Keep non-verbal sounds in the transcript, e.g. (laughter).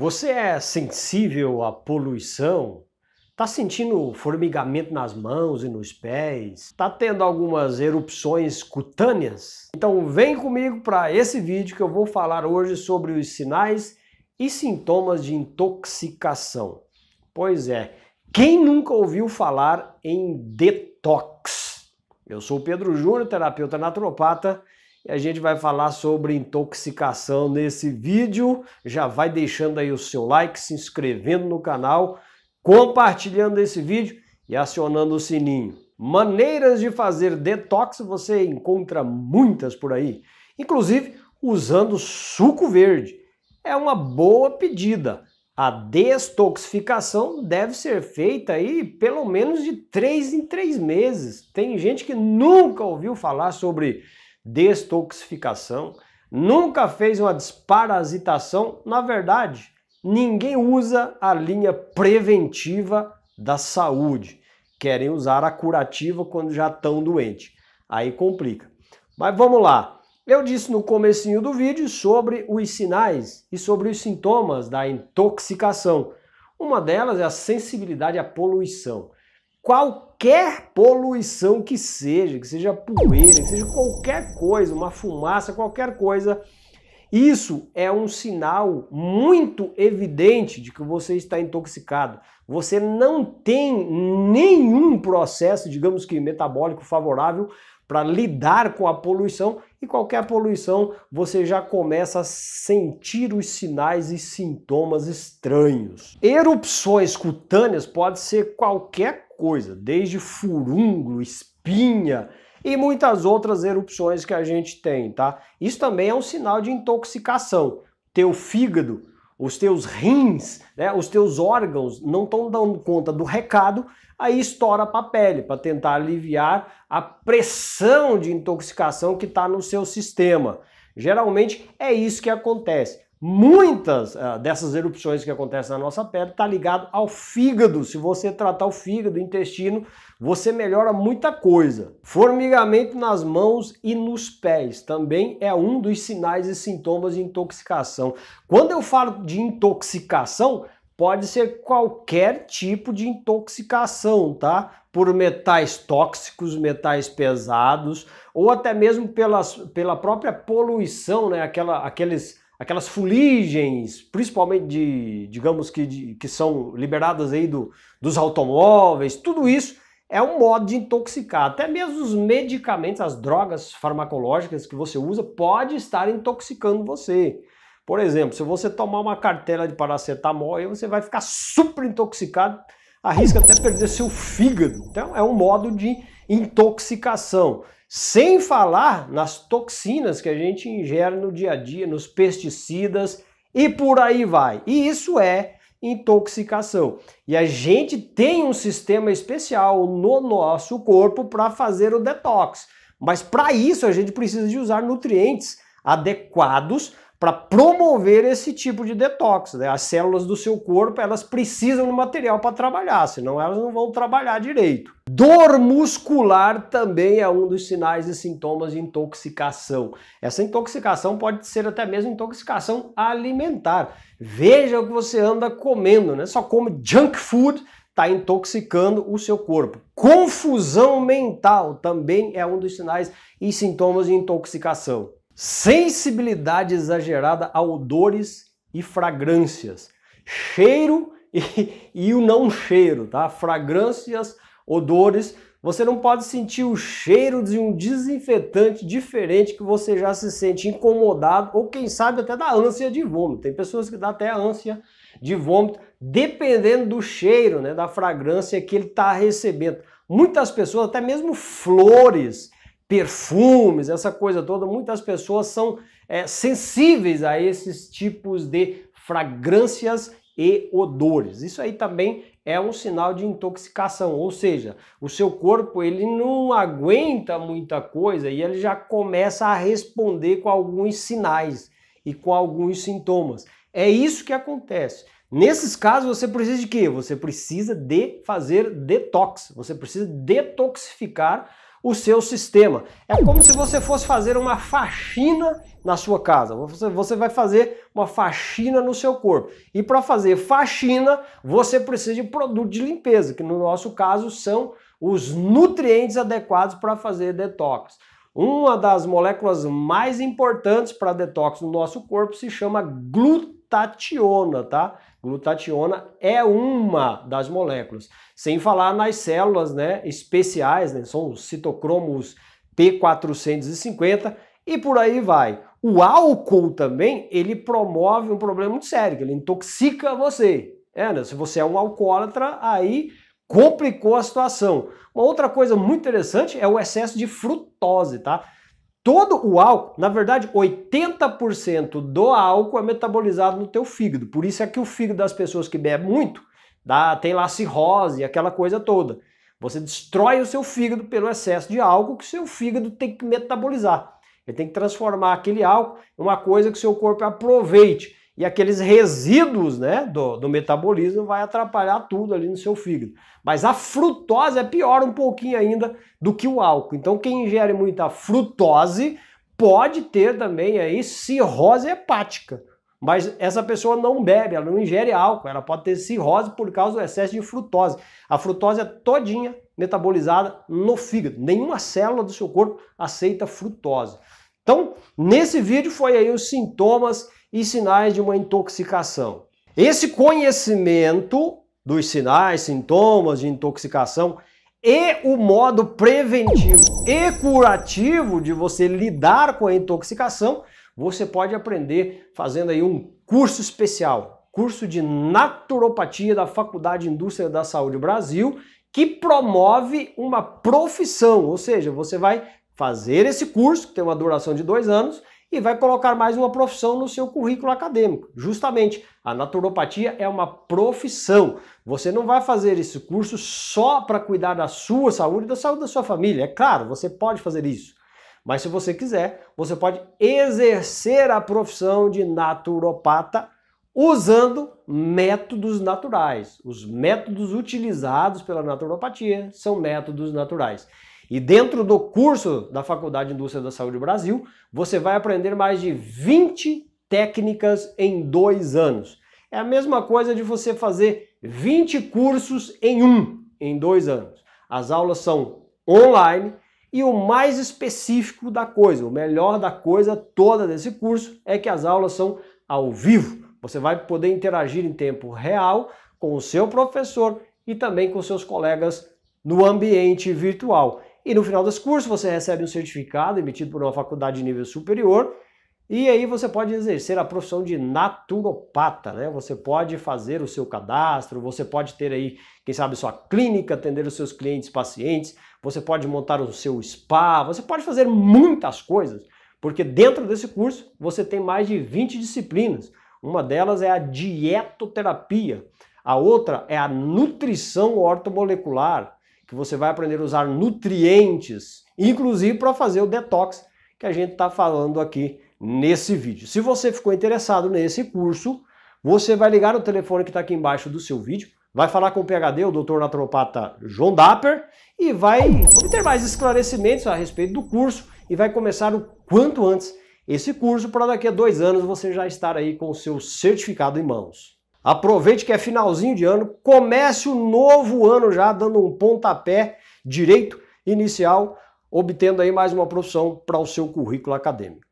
Você é sensível à poluição? Tá sentindo formigamento nas mãos e nos pés? Tá tendo algumas erupções cutâneas? Então vem comigo para esse vídeo que eu vou falar hoje sobre os sinais e sintomas de intoxicação. Pois é, quem nunca ouviu falar em detox? Eu sou Pedro Júnior, terapeuta naturopata e a gente vai falar sobre intoxicação nesse vídeo. Já vai deixando aí o seu like, se inscrevendo no canal, compartilhando esse vídeo e acionando o sininho. Maneiras de fazer detox você encontra muitas por aí, inclusive usando suco verde. É uma boa pedida. A destoxificação deve ser feita aí pelo menos de três em três meses. Tem gente que nunca ouviu falar sobre destoxificação, nunca fez uma desparasitação. Na verdade, ninguém usa a linha preventiva da saúde. Querem usar a curativa quando já estão doentes. Aí complica. Mas vamos lá. Eu disse no comecinho do vídeo sobre os sinais e sobre os sintomas da intoxicação. Uma delas é a sensibilidade à poluição. Qual qualquer poluição que seja, que seja poeira, que seja qualquer coisa, uma fumaça, qualquer coisa, isso é um sinal muito evidente de que você está intoxicado. Você não tem nenhum processo, digamos que metabólico favorável para lidar com a poluição e qualquer poluição você já começa a sentir os sinais e sintomas estranhos. Erupções cutâneas pode ser qualquer coisa, desde furúnculo, espinha e muitas outras erupções que a gente tem, tá? Isso também é um sinal de intoxicação. Teu fígado, os teus rins, né, os teus órgãos não estão dando conta do recado, aí estoura para a pele para tentar aliviar a pressão de intoxicação que está no seu sistema. Geralmente é isso que acontece. Muitas ah, dessas erupções que acontecem na nossa pele está ligado ao fígado. Se você tratar o fígado, o intestino, você melhora muita coisa. Formigamento nas mãos e nos pés também é um dos sinais e sintomas de intoxicação. Quando eu falo de intoxicação, pode ser qualquer tipo de intoxicação, tá? Por metais tóxicos, metais pesados, ou até mesmo pelas, pela própria poluição, né? Aquela, aqueles aquelas fuligens, principalmente de, digamos que, de, que são liberadas aí do, dos automóveis, tudo isso é um modo de intoxicar. Até mesmo os medicamentos, as drogas farmacológicas que você usa pode estar intoxicando você. Por exemplo, se você tomar uma cartela de paracetamol, aí você vai ficar super intoxicado, arrisca até perder seu fígado. Então é um modo de intoxicação. Sem falar nas toxinas que a gente ingere no dia a dia, nos pesticidas e por aí vai. E isso é intoxicação. E a gente tem um sistema especial no nosso corpo para fazer o detox. Mas para isso a gente precisa de usar nutrientes adequados para promover esse tipo de detox. Né? As células do seu corpo elas precisam de material para trabalhar, senão elas não vão trabalhar direito. Dor muscular também é um dos sinais e sintomas de intoxicação. Essa intoxicação pode ser até mesmo intoxicação alimentar. Veja o que você anda comendo, né? Só come junk food, está intoxicando o seu corpo. Confusão mental também é um dos sinais e sintomas de intoxicação sensibilidade exagerada a odores e fragrâncias, cheiro e, (laughs) e o não cheiro, tá? Fragrâncias, odores. Você não pode sentir o cheiro de um desinfetante diferente que você já se sente incomodado ou quem sabe até da ânsia de vômito. Tem pessoas que dá até ânsia de vômito, dependendo do cheiro, né, da fragrância que ele está recebendo. Muitas pessoas, até mesmo flores, perfumes, essa coisa toda, muitas pessoas são é, sensíveis a esses tipos de fragrâncias e odores. Isso aí também é um sinal de intoxicação, ou seja, o seu corpo ele não aguenta muita coisa e ele já começa a responder com alguns sinais e com alguns sintomas. É isso que acontece. Nesses casos você precisa de quê? Você precisa de fazer detox, você precisa detoxificar o seu sistema. É como se você fosse fazer uma faxina na sua casa. Você, vai fazer uma faxina no seu corpo. E para fazer faxina, você precisa de produto de limpeza, que no nosso caso são os nutrientes adequados para fazer detox. Uma das moléculas mais importantes para detox no nosso corpo se chama glutamina glutationa, tá? Glutationa é uma das moléculas. Sem falar nas células né, especiais, né, são os citocromos P450 e por aí vai. O álcool também, ele promove um problema muito sério, ele intoxica você. É, né? Se você é um alcoólatra, aí complicou a situação. Uma outra coisa muito interessante é o excesso de frutose, tá? Todo o álcool, na verdade, 80% do álcool é metabolizado no teu fígado. Por isso é que o fígado das pessoas que bebem muito dá, tem lá cirrose, aquela coisa toda. Você destrói o seu fígado pelo excesso de álcool que o seu fígado tem que metabolizar. Ele tem que transformar aquele álcool em uma coisa que o seu corpo aproveite e aqueles resíduos né, do, do, metabolismo vai atrapalhar tudo ali no seu fígado. Mas a frutose é pior um pouquinho ainda do que o álcool. Então quem ingere muita frutose pode ter também aí cirrose hepática. Mas essa pessoa não bebe, ela não ingere álcool, ela pode ter cirrose por causa do excesso de frutose. A frutose é todinha metabolizada no fígado. Nenhuma célula do seu corpo aceita frutose. Então, nesse vídeo foi aí os sintomas e sinais de uma intoxicação. Esse conhecimento dos sinais, sintomas de intoxicação e o modo preventivo e curativo de você lidar com a intoxicação, você pode aprender fazendo aí um curso especial, curso de naturopatia da Faculdade de Indústria da Saúde Brasil, que promove uma profissão, ou seja, você vai fazer esse curso, que tem uma duração de dois anos, e vai colocar mais uma profissão no seu currículo acadêmico. Justamente, a naturopatia é uma profissão. Você não vai fazer esse curso só para cuidar da sua saúde e da saúde da sua família. É claro, você pode fazer isso. Mas se você quiser, você pode exercer a profissão de naturopata usando métodos naturais. Os métodos utilizados pela naturopatia são métodos naturais. E dentro do curso da Faculdade de Indústria da Saúde Brasil, você vai aprender mais de 20 técnicas em dois anos. É a mesma coisa de você fazer 20 cursos em um, em dois anos. As aulas são online e o mais específico da coisa, o melhor da coisa toda desse curso é que as aulas são ao vivo. Você vai poder interagir em tempo real com o seu professor e também com seus colegas no ambiente virtual. E no final desse curso você recebe um certificado emitido por uma faculdade de nível superior e aí você pode exercer a profissão de naturopata, né? Você pode fazer o seu cadastro, você pode ter aí, quem sabe, sua clínica, atender os seus clientes, pacientes, você pode montar o seu spa, você pode fazer muitas coisas, porque dentro desse curso você tem mais de 20 disciplinas. Uma delas é a dietoterapia, a outra é a nutrição ortomolecular, que você vai aprender a usar nutrientes, inclusive para fazer o detox que a gente está falando aqui nesse vídeo. Se você ficou interessado nesse curso, você vai ligar no telefone que está aqui embaixo do seu vídeo, vai falar com o PHD, o doutor naturopata João Dapper, e vai obter mais esclarecimentos a respeito do curso e vai começar o quanto antes esse curso para daqui a dois anos você já estar aí com o seu certificado em mãos. Aproveite que é finalzinho de ano, comece o novo ano já dando um pontapé direito inicial, obtendo aí mais uma profissão para o seu currículo acadêmico.